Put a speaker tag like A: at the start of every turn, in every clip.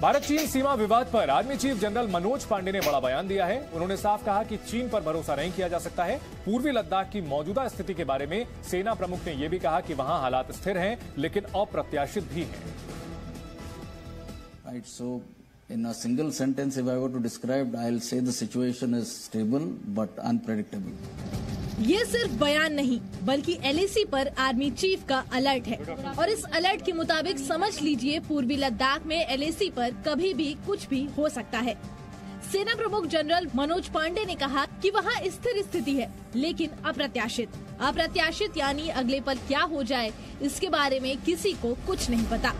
A: भारत चीन सीमा विवाद पर army chief general Manoj Pande ने बड़ा बयान दिया है उन्होंने साफ कहा कि चीन पर भरोसा नहीं किया जा सकता है पूर्वी लद्दाख की मौजूदा स्थिति के बारे में सेना प्रमुख ने यह भी कहा कि वहां हालात स्थिर हैं लेकिन अप्रत्याशित भी हैं right so in a single sentence if I want to describe I will say the situation is stable but unpredictable ये सिर्फ बयान नहीं बल्कि एल पर आर्मी चीफ का अलर्ट है और इस अलर्ट के मुताबिक समझ लीजिए पूर्वी लद्दाख में एल पर कभी भी कुछ भी हो सकता है सेना प्रमुख जनरल मनोज पांडे ने कहा कि वहाँ स्थिर स्थिति है लेकिन अप्रत्याशित अप्रत्याशित यानी अगले पल क्या हो जाए इसके बारे में किसी को कुछ नहीं पता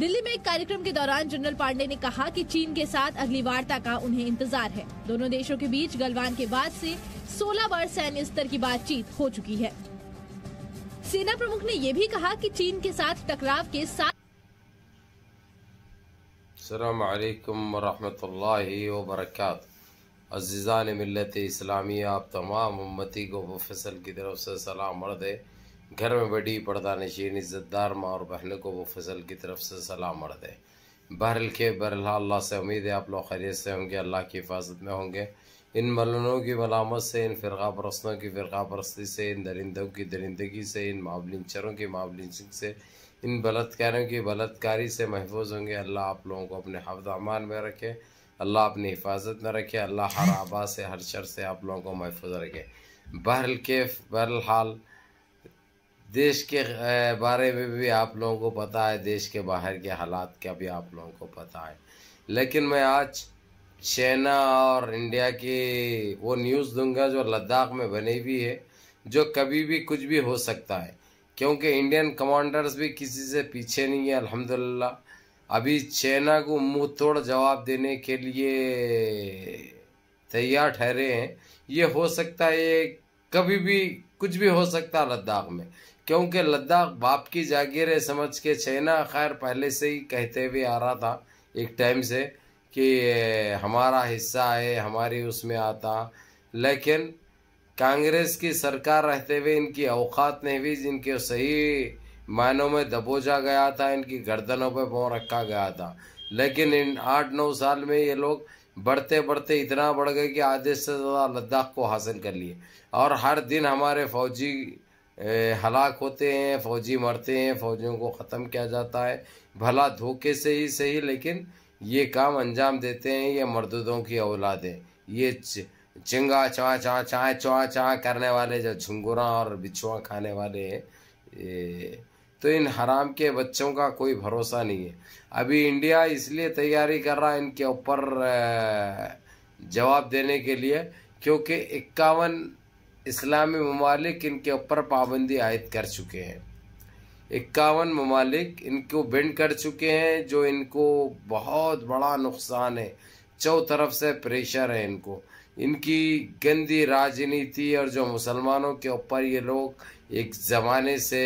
A: दिल्ली में एक कार्यक्रम के दौरान जनरल पांडे ने कहा कि चीन के साथ अगली वार्ता का उन्हें इंतजार है दोनों देशों के बीच गलवान के बाद से 16 बार सैन्य स्तर की बातचीत हो चुकी है सेना प्रमुख ने यह भी कहा कि चीन के साथ टकराव के साथ अजीज़ा ने मिलत इस्लामी आप तमाम उम्मती को फसल की तरफ से सलाम मर दे घर में बड़ी पर्दा नशीन इज़्ज़तदार माँ और बहनों को वो फसल की तरफ से सलाम मर दे बहरल के बरहा अल्लाह से उम्मीद है आप लोग खैरियत से होंगे अल्लाह की हिफाजत में होंगे इन मलनों की मलामत से इन फ़िरका परस्तों की फ़िरका परस्ती से इन दरिंदों की दरिंदगी से इन मामलिनचरों की मामलिनचिंग से इन बलात्कारों की बलतकारी से महफूज होंगे अल्लाह आप लोगों को अपने हफ्द अमान में रखे अल्लाह अपनी हिफाजत में रखे अल्लाह हर आबा से हर शर से आप लोगों को महफूज रखे बहरल के बहरहाल देश के बारे में भी आप लोगों को पता है देश के बाहर के हालात का भी आप लोगों को पता है लेकिन मैं आज चाइना और इंडिया की वो न्यूज़ दूंगा जो लद्दाख में बनी हुई है जो कभी भी कुछ भी हो सकता है क्योंकि इंडियन कमांडर्स भी किसी से पीछे नहीं है अल्हम्दुलिल्लाह अभी चाइना को मुँह तोड़ जवाब देने के लिए तैयार ठहरे हैं ये हो सकता है कभी भी कुछ भी हो सकता लद्दाख में क्योंकि लद्दाख बाप की जागीर है समझ के चाइना खैर पहले से ही कहते हुए आ रहा था एक टाइम से कि हमारा हिस्सा है हमारी उसमें आता लेकिन कांग्रेस की सरकार रहते हुए इनकी औकात नहीं हुई जिनके सही मायनों में दबोचा गया था इनकी गर्दनों पर पाँव रखा गया था लेकिन इन आठ नौ साल में ये लोग बढ़ते बढ़ते इतना बढ़ गए कि आधे से ज़्यादा लद्दाख को हासिल कर लिए और हर दिन हमारे फौजी हलाक होते हैं फौजी मरते हैं फौजियों को ख़त्म किया जाता है भला धोखे से ही सही लेकिन ये काम अंजाम देते हैं ये मरदों की औलाद है ये चिंगा चाँ चवा चाँ चाँ चाँ करने वाले जो झुंगुरा और बिछुआ खाने वाले हैं तो इन हराम के बच्चों का कोई भरोसा नहीं है अभी इंडिया इसलिए तैयारी कर रहा है इनके ऊपर जवाब देने के लिए क्योंकि इक्यावन इस्लामी ममालिक इनके ऊपर पाबंदी आयद कर चुके हैं इक्यावन ममालिक इनको बेंड कर चुके हैं जो इनको बहुत बड़ा नुकसान है चौ तरफ से प्रेशर है इनको इनकी गंदी राजनीति और जो मुसलमानों के ऊपर ये लोग एक ज़माने से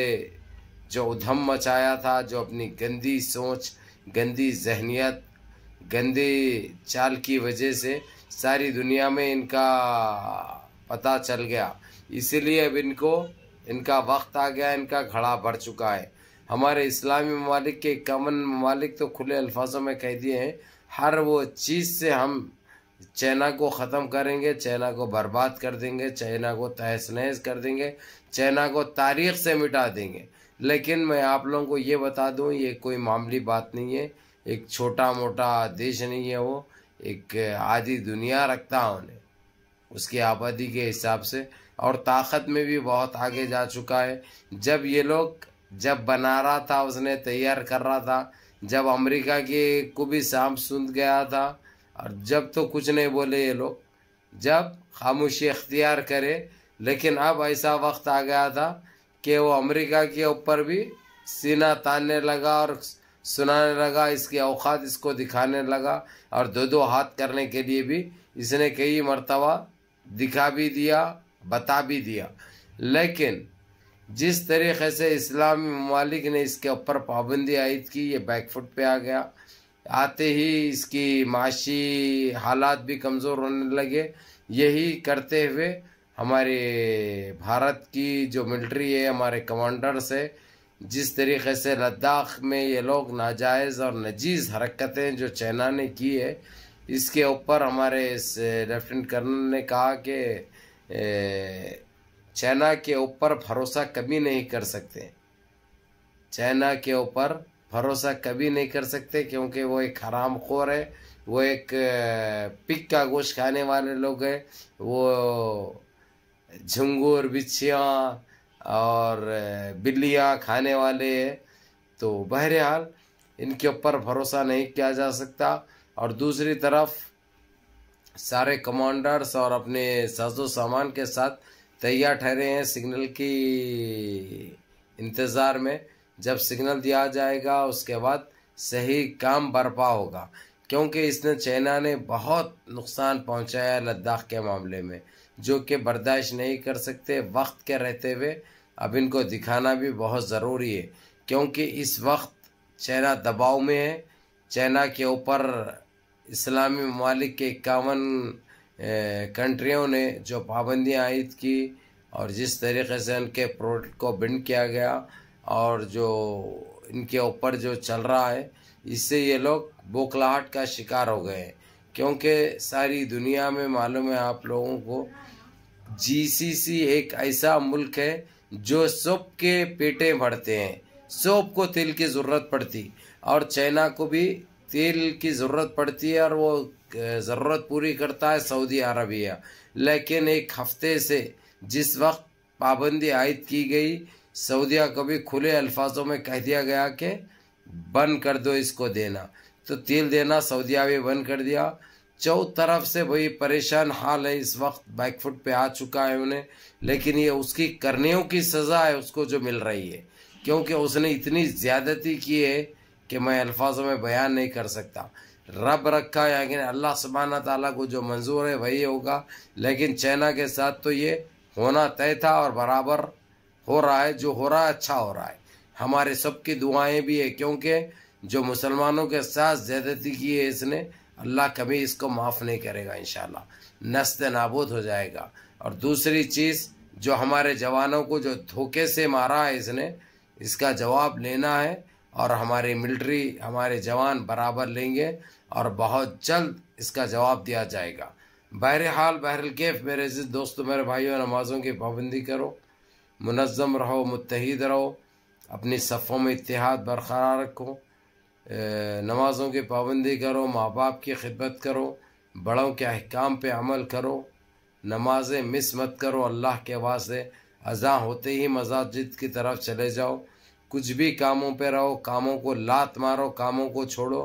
A: जो उधम मचाया था जो अपनी गंदी सोच गंदी जहनीत गंदे चाल की वजह से सारी दुनिया में इनका पता चल गया इसीलिए अब इनको इनका वक्त आ गया इनका घड़ा भर चुका है हमारे इस्लामी ममालिक के कमन ममालिक तो खुले अल्फाजों में कह दिए हैं हर वो चीज़ से हम चाइना को ख़त्म करेंगे चाइना को बर्बाद कर देंगे चाइना को तहस नहस कर देंगे चाइना को तारीख से मिटा देंगे लेकिन मैं आप लोगों को ये बता दूं ये कोई मामूली बात नहीं है एक छोटा मोटा देश नहीं है वो एक आधी दुनिया रखता है उन्हें उसकी आबादी के हिसाब से और ताकत में भी बहुत आगे जा चुका है जब ये लोग जब बना रहा था उसने तैयार कर रहा था जब अमेरिका के को भी सांप सुन गया था और जब तो कुछ नहीं बोले ये लोग जब खामोशी अख्तियार करे लेकिन अब ऐसा वक्त आ गया था कि वो अमेरिका के ऊपर भी सीना तानने लगा और सुनाने लगा इसके औकात इसको दिखाने लगा और दो दो हाथ करने के लिए भी इसने कई मरतबा दिखा भी दिया बता भी दिया लेकिन जिस तरीके से इस्लामी ममालिक ने इसके ऊपर पाबंदी आयद की ये बैकफुट पे आ गया आते ही इसकी माशी हालात भी कमज़ोर होने लगे यही करते हुए हमारे भारत की जो मिलिट्री है हमारे कमांडर्स है जिस तरीके से लद्दाख में ये लोग नाजायज़ और नजीज हरकतें जो चाइना ने की है इसके ऊपर हमारे इस लेफ्टिनेंट कर्नल ने कहा कि चाइना के ऊपर भरोसा कभी नहीं कर सकते चाइना के ऊपर भरोसा कभी नहीं कर सकते क्योंकि वो एक हराम खोर है वो एक पिक का गोश्त खाने वाले लोग हैं वो झुंगुर बिच्छियाँ और बिल्लियाँ खाने वाले तो बहरहाल इनके ऊपर भरोसा नहीं किया जा सकता और दूसरी तरफ सारे कमांडर्स और अपने साजो सामान के साथ तैयार ठहरे हैं सिग्नल की इंतज़ार में जब सिग्नल दिया जाएगा उसके बाद सही काम बरपा होगा क्योंकि इसने चाइना ने बहुत नुकसान पहुंचाया लद्दाख के मामले में जो कि बर्दाश्त नहीं कर सकते वक्त के रहते हुए अब इनको दिखाना भी बहुत ज़रूरी है क्योंकि इस वक्त चाइना दबाव में है चाइना के ऊपर इस्लामी ममालिक के इक्यावन कंट्रियों ने जो पाबंदियाँ आयद की और जिस तरीके से उनके प्रोडक्ट को बिंड किया गया और जो इनके ऊपर जो चल रहा है इससे ये लोग बोखलाहट का शिकार हो गए क्योंकि सारी दुनिया में मालूम है आप लोगों को जीसीसी एक ऐसा मुल्क है जो सब के पेटे भरते हैं सब को तेल की ज़रूरत पड़ती और चाइना को भी तेल की ज़रूरत पड़ती है और वो ज़रूरत पूरी करता है सऊदी अरबिया लेकिन एक हफ्ते से जिस वक्त पाबंदी आयद की गई सऊदिया को भी खुले अल्फाजों में कह दिया गया कि बंद कर दो इसको देना तो तेल देना सऊदी अरब बंद कर दिया चौ तरफ से वही परेशान हाल है इस वक्त बैकफुट पे आ चुका है उन्हें लेकिन ये उसकी करनेयों की सज़ा है उसको जो मिल रही है क्योंकि उसने इतनी ज़्यादती की है कि मैं अल्फाजों में बयान नहीं कर सकता रब रखा है यानी अल्लाह सुबहाना ताला को जो मंजूर है वही होगा लेकिन चाइना के साथ तो ये होना तय था और बराबर हो रहा है जो हो रहा है अच्छा हो रहा है हमारे सबकी दुआएं भी है क्योंकि जो मुसलमानों के साथ ज्यादती की है इसने अल्लाह कभी इसको माफ़ नहीं करेगा इन नस्त नाबूद हो जाएगा और दूसरी चीज़ जो हमारे जवानों को जो धोखे से मारा है इसने इसका जवाब लेना है और हमारी मिलिट्री हमारे जवान बराबर लेंगे और बहुत जल्द इसका जवाब दिया जाएगा बहरहाल बहरलकेफ मेरे दोस्तों मेरे भाइयों नमाज़ों की पाबंदी करो मुनज़म रहो मुतहद रहो अपने सफ़ों में इतिहाद बरकरार रखो नमाज़ों की पाबंदी करो माँ बाप की खिदमत करो बड़ों के अहकाम पे अमल करो नमाजें मिस मत करो अल्लाह के वास्ते अजा होते ही मसाजिद की तरफ चले जाओ कुछ भी कामों पे रहो कामों को लात मारो कामों को छोड़ो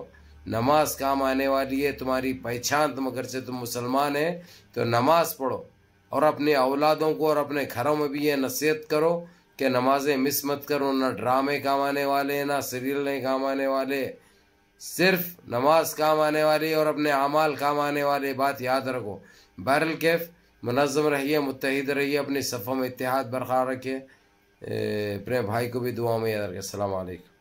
A: नमाज काम आने वाली है तुम्हारी पहचान तुम अगर से तुम मुसलमान है तो नमाज पढ़ो और अपने औलादों को और अपने घरों में भी यह नसीहत करो कि नमाजें मिस मत करो ना ड्रामे काम आने वाले ना सीरियल नहीं काम आने वाले सिर्फ नमाज काम आने वाली और अपने अमाल काम आने वाले बात याद रखो बहरल कैफ मुनज़म रहिए मुतहद रहिए अपनी सफ़ों में इतिहाद बरकरार रखिए अपने भाई को भी दुआ में याद रखें अलैक्म